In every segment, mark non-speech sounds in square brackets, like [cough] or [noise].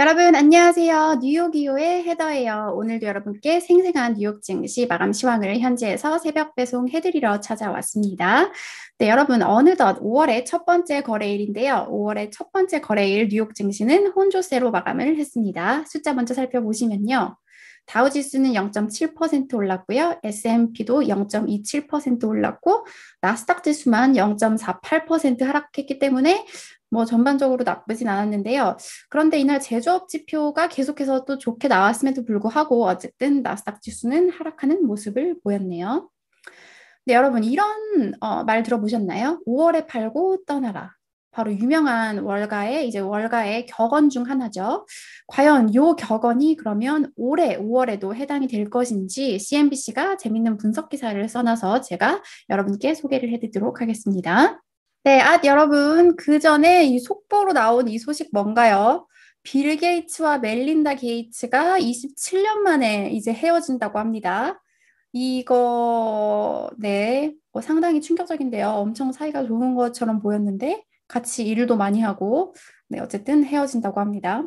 여러분 안녕하세요. 뉴욕이오의 헤더예요. 오늘도 여러분께 생생한 뉴욕 증시 마감 시황을 현지에서 새벽 배송해드리러 찾아왔습니다. 네, 여러분 어느덧 5월의 첫 번째 거래일인데요. 5월의 첫 번째 거래일 뉴욕 증시는 혼조세로 마감을 했습니다. 숫자 먼저 살펴보시면요. 다우지수는 0.7% 올랐고요. S&P도 0.27% 올랐고 나스닥 지수만 0.48% 하락했기 때문에 뭐 전반적으로 나쁘진 않았는데요. 그런데 이날 제조업 지표가 계속해서 또 좋게 나왔음에도 불구하고 어쨌든 나스닥 지수는 하락하는 모습을 보였네요. 네, 여러분 이런 어, 말 들어보셨나요? 5월에 팔고 떠나라. 바로 유명한 월가의 이제 월가의 격언 중 하나죠. 과연 요 격언이 그러면 올해 5월에도 해당이 될 것인지 CNBC가 재밌는 분석 기사를 써놔서 제가 여러분께 소개를 해드리도록 하겠습니다. 네, 아, 여러분, 그 전에 이 속보로 나온 이 소식 뭔가요? 빌 게이츠와 멜린다 게이츠가 27년 만에 이제 헤어진다고 합니다. 이거, 네, 어, 상당히 충격적인데요. 엄청 사이가 좋은 것처럼 보였는데, 같이 일도 많이 하고, 네, 어쨌든 헤어진다고 합니다.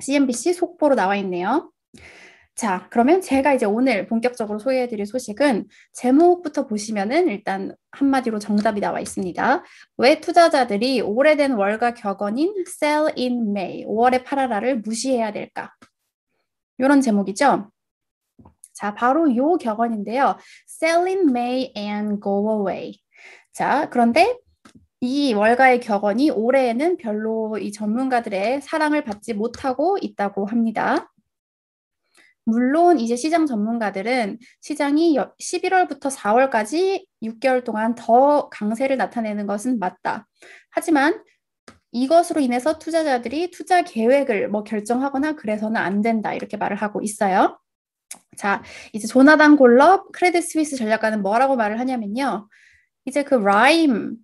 CNBC 속보로 나와 있네요. 자, 그러면 제가 이제 오늘 본격적으로 소개해드릴 소식은 제목부터 보시면은 일단 한마디로 정답이 나와 있습니다. 왜 투자자들이 오래된 월가 격언인 sell in May, 5월에 팔아라를 무시해야 될까? 이런 제목이죠. 자, 바로 요 격언인데요. sell in May and go away. 자, 그런데 이 월가의 격언이 올해에는 별로 이 전문가들의 사랑을 받지 못하고 있다고 합니다. 물론 이제 시장 전문가들은 시장이 11월부터 4월까지 6개월 동안 더 강세를 나타내는 것은 맞다. 하지만 이것으로 인해서 투자자들이 투자 계획을 뭐 결정하거나 그래서는 안 된다. 이렇게 말을 하고 있어요. 자, 이제 조나단 골럽 크레딧 스위스 전략가는 뭐라고 말을 하냐면요. 이제 그 라임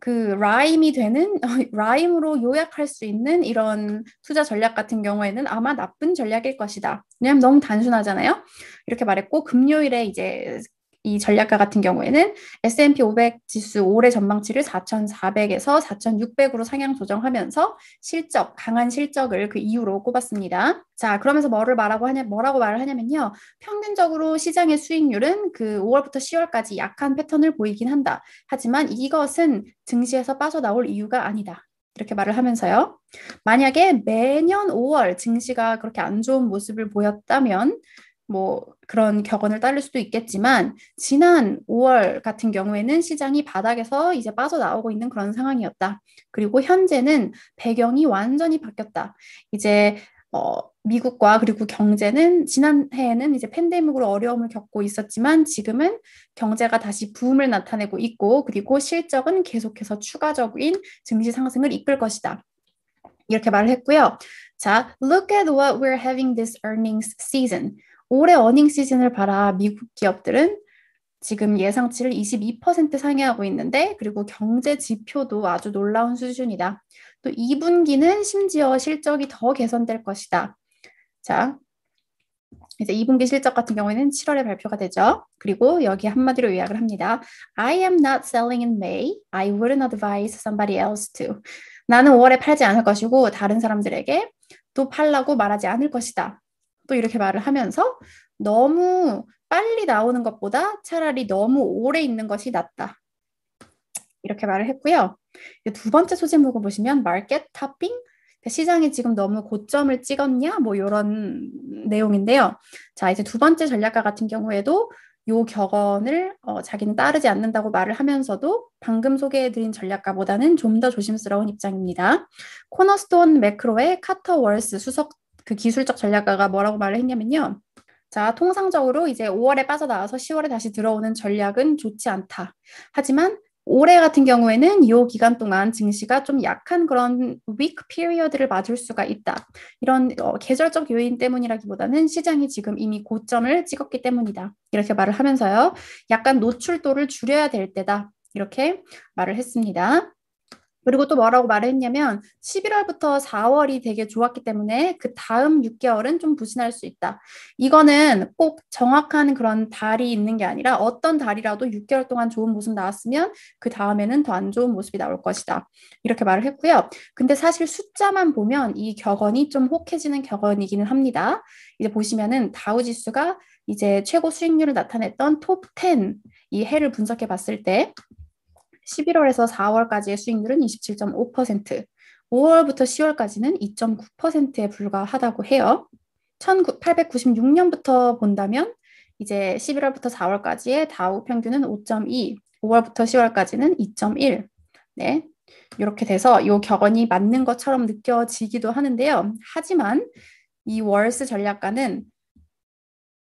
그 라임이 되는 [laughs] 라임으로 요약할 수 있는 이런 투자 전략 같은 경우에는 아마 나쁜 전략일 것이다. 왜냐하면 너무 단순하잖아요. 이렇게 말했고 금요일에 이제 이 전략가 같은 경우에는 S&P 500 지수 올해 전망치를 4,400에서 4,600으로 상향 조정하면서 실적 강한 실적을 그 이유로 꼽았습니다. 자, 그러면서 뭐를 말하고 하냐 뭐라고 말을 하냐면요. 평균적으로 시장의 수익률은 그 5월부터 10월까지 약한 패턴을 보이긴 한다. 하지만 이것은 증시에서 빠져나올 이유가 아니다. 이렇게 말을 하면서요. 만약에 매년 5월 증시가 그렇게 안 좋은 모습을 보였다면 뭐 그런 격언을 딸릴 수도 있겠지만 지난 5월 같은 경우에는 시장이 바닥에서 이제 빠져나오고 있는 그런 상황이었다. 그리고 현재는 배경이 완전히 바뀌었다. 이제 어, 미국과 그리고 경제는 지난해에는 이제 팬데믹으로 어려움을 겪고 있었지만 지금은 경제가 다시 붐을 나타내고 있고 그리고 실적은 계속해서 추가적인 증시 상승을 이끌 것이다. 이렇게 말을 했고요. 자, look at what we're having this earnings season. 올해 어닝 시즌을 봐라 미국 기업들은 지금 예상치를 22% 상회하고 있는데 그리고 경제 지표도 아주 놀라운 수준이다. 또 2분기는 심지어 실적이 더 개선될 것이다. 자, 이제 2분기 실적 같은 경우에는 7월에 발표가 되죠. 그리고 여기 한마디로 요약을 합니다. I am not selling in May. I wouldn't advise somebody else to. 나는 5월에 팔지 않을 것이고 다른 사람들에게 또 팔라고 말하지 않을 것이다. 또 이렇게 말을 하면서 너무 빨리 나오는 것보다 차라리 너무 오래 있는 것이 낫다. 이렇게 말을 했고요. 두 번째 소제목을 보시면 마켓 탑핑 그러니까 시장이 지금 너무 고점을 찍었냐 뭐 이런 내용인데요. 자 이제 두 번째 전략가 같은 경우에도 요 격언을 어, 자기는 따르지 않는다고 말을 하면서도 방금 소개해드린 전략가보다는 좀 더 조심스러운 입장입니다. 코너스톤 매크로의 카터 월스 수석 그 기술적 전략가가 뭐라고 말을 했냐면요. 자, 통상적으로 이제 5월에 빠져나와서 10월에 다시 들어오는 전략은 좋지 않다. 하지만 올해 같은 경우에는 이 기간 동안 증시가 좀 약한 그런 weak period를 맞을 수가 있다. 이런 어, 계절적 요인 때문이라기보다는 시장이 지금 이미 고점을 찍었기 때문이다. 이렇게 말을 하면서요. 약간 노출도를 줄여야 될 때다. 이렇게 말을 했습니다. 그리고 또 뭐라고 말했냐면 11월부터 4월이 되게 좋았기 때문에 그 다음 6개월은 좀 부진할 수 있다. 이거는 꼭 정확한 그런 달이 있는 게 아니라 어떤 달이라도 6개월 동안 좋은 모습 나왔으면 그 다음에는 더 안 좋은 모습이 나올 것이다. 이렇게 말을 했고요. 근데 사실 숫자만 보면 이 격언이 좀 혹해지는 격언이기는 합니다. 이제 보시면은 다우 지수가 이제 최고 수익률을 나타냈던 톱10 이 해를 분석해 봤을 때 11월에서 4월까지의 수익률은 27.5%, 5월부터 10월까지는 2.9%에 불과하다고 해요. 1896년부터 본다면 이제 11월부터 4월까지의 다우 평균은 5.2, 5월부터 10월까지는 2.1. 네. 이렇게 돼서 이 격언이 맞는 것처럼 느껴지기도 하는데요. 하지만 이 월스 전략가는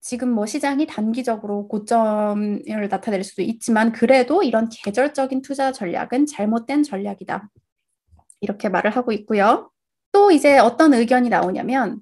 지금 뭐 시장이 단기적으로 고점을 나타낼 수도 있지만 그래도 이런 계절적인 투자 전략은 잘못된 전략이다. 이렇게 말을 하고 있고요. 또 이제 어떤 의견이 나오냐면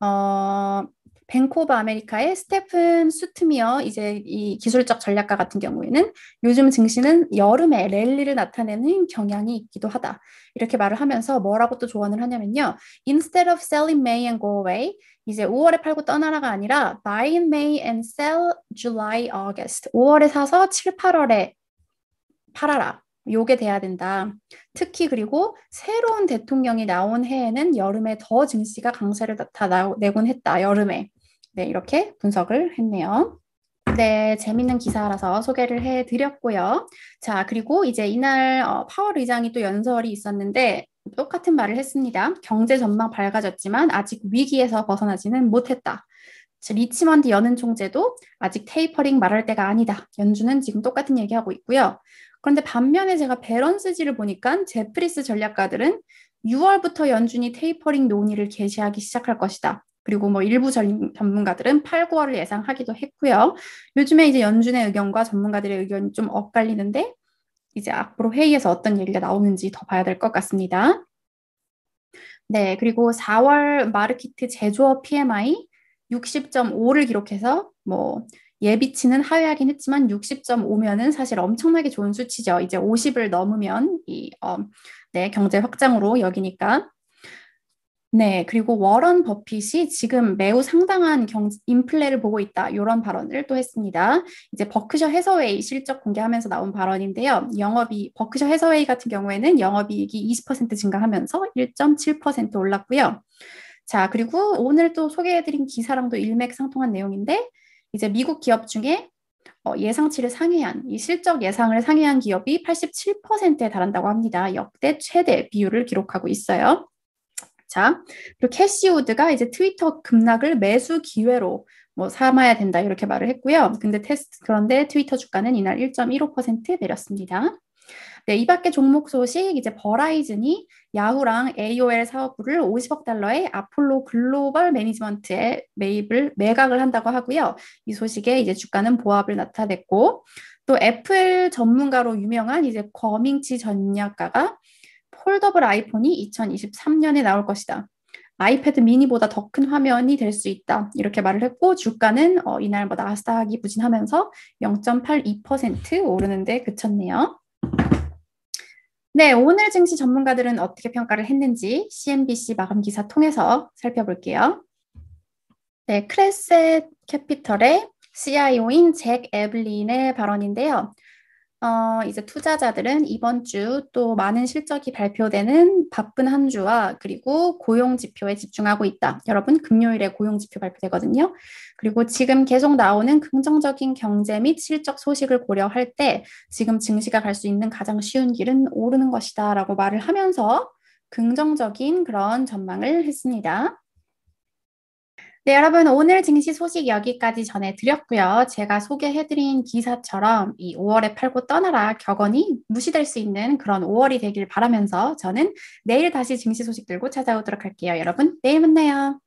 어, 벤코버 아메리카의 스테픈 수트미어 이제 이 기술적 전략가 같은 경우에는 요즘 증시는 여름에 랠리를 나타내는 경향이 있기도 하다. 이렇게 말을 하면서 뭐라고 또 조언을 하냐면요. Instead of selling May and go away, 이제 5월에 팔고 떠나라가 아니라 buy in May and sell July, August. 5월에 사서 7, 8월에 팔아라. 요게 돼야 된다. 특히 그리고 새로운 대통령이 나온 해에는 여름에 더 증시가 강세를 나타내곤 했다. 여름에. 네, 이렇게 분석을 했네요. 네, 재밌는 기사라서 소개를 해드렸고요. 자, 그리고 이제 이날 어, 파월 의장이 또 연설이 있었는데 똑같은 말을 했습니다. 경제 전망 밝아졌지만 아직 위기에서 벗어나지는 못했다. 리치먼드 연은 총재도 아직 테이퍼링 말할 때가 아니다. 연준은 지금 똑같은 얘기하고 있고요. 그런데 반면에 제가 배런스지를 보니까 제프리스 전략가들은 6월부터 연준이 테이퍼링 논의를 개시하기 시작할 것이다. 그리고 뭐 일부 전문가들은 8, 9월을 예상하기도 했고요. 요즘에 이제 연준의 의견과 전문가들의 의견이 좀 엇갈리는데 이제 앞으로 회의에서 어떤 얘기가 나오는지 더 봐야 될 것 같습니다. 네, 그리고 4월 마르키트 제조업 PMI 60.5를 기록해서 뭐 예비치는 하회하긴 했지만 60.5면은 사실 엄청나게 좋은 수치죠. 이제 50을 넘으면 이 어, 네, 경제 확장으로 여기니까 네, 그리고 워런 버핏이 지금 매우 상당한 경, 인플레를 보고 있다. 이런 발언을 또 했습니다. 이제 버크셔 해서웨이 실적 공개하면서 나온 발언인데요. 영업이 버크셔 해서웨이 같은 경우에는 영업이익이 20% 증가하면서 1.7% 올랐고요. 자, 그리고 오늘 또 소개해드린 기사랑도 일맥상통한 내용인데 이제 미국 기업 중에 어, 예상치를 상회한 이 실적 예상을 상회한 기업이 87%에 달한다고 합니다. 역대 최대 비율을 기록하고 있어요. 자, 그리고 캐시우드가 이제 트위터 급락을 매수 기회로 뭐 삼아야 된다 이렇게 말을 했고요. 근데 테스트 그런데 트위터 주가는 이날 1.15% 내렸습니다. 네, 이밖에 종목 소식 이제 버라이즌이 야후랑 AOL 사업부를 50억 달러의 아폴로 글로벌 매니지먼트에 매입을 매각을 한다고 하고요. 이 소식에 이제 주가는 보합을 나타냈고 또 애플 전문가로 유명한 이제 거밍치 전략가가 폴더블 아이폰이 2023년에 나올 것이다. 아이패드 미니보다 더 큰 화면이 될 수 있다. 이렇게 말을 했고 주가는 어, 이날 뭐 나스닥이 부진하면서 0.82% 오르는데 그쳤네요. 네, 오늘 증시 전문가들은 어떻게 평가를 했는지 CNBC 마감 기사 통해서 살펴볼게요. 네, 크레셋 캐피털의 CIO인 잭 에블린의 발언인데요. 어, 이제 투자자들은 이번 주 또 많은 실적이 발표되는 바쁜 한 주와 그리고 고용 지표에 집중하고 있다. 여러분, 금요일에 고용 지표 발표되거든요. 그리고 지금 계속 나오는 긍정적인 경제 및 실적 소식을 고려할 때 지금 증시가 갈 수 있는 가장 쉬운 길은 오르는 것이다 라고 말을 하면서 긍정적인 그런 전망을 했습니다. 네, 여러분 오늘 증시 소식 여기까지 전해드렸고요. 제가 소개해드린 기사처럼 이 5월에 팔고 떠나라 격언이 무시될 수 있는 그런 5월이 되길 바라면서 저는 내일 다시 증시 소식 들고 찾아오도록 할게요. 여러분 내일 만나요.